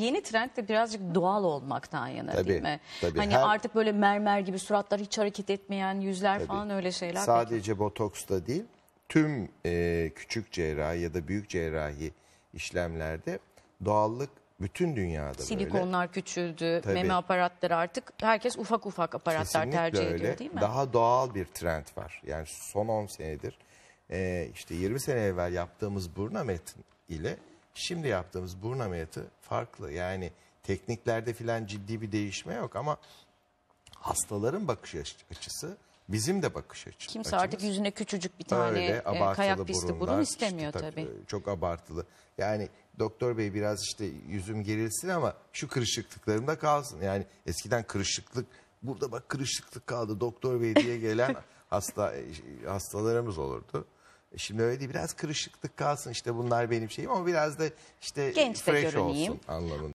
yeni trend de birazcık doğal olmaktan yana tabii, değil mi? Tabii. Hani Her... artık böyle mermer gibi suratlar hiç hareket etmeyen yüzler tabii. falan öyle şeyler. Sadece peki. botoks da değil tüm e, küçük cerrahi ya da büyük cerrahi işlemlerde doğallık bütün dünyada Silikonlar böyle. küçüldü, Tabii. meme aparatları artık herkes ufak ufak aparatlar Kesinlikle tercih öyle. ediyor değil mi? Daha doğal bir trend var. Yani son 10 senedir e, işte 20 sene evvel yaptığımız burun ameliyatı ile Şimdi yaptığımız burun ameliyatı farklı. Yani tekniklerde filan ciddi bir değişme yok ama hastaların bakış açısı bizim de bakış açımız. Kimse açımız. artık yüzüne küçücük bir tane Öyle, e, kayak pisti burunlar, burun istemiyor işte, tabii. Çok abartılı. Yani doktor bey biraz işte yüzüm gerilsin ama şu kırışıklıklarım da kalsın. Yani eskiden kırışıklık burada bak kırışıklık kaldı doktor bey diye gelen hasta e, hastalarımız olurdu. E, şimdi öyle değil biraz kırışıklık kalsın işte bunlar benim şeyim ama biraz da işte Genç fresh olsun anlamında.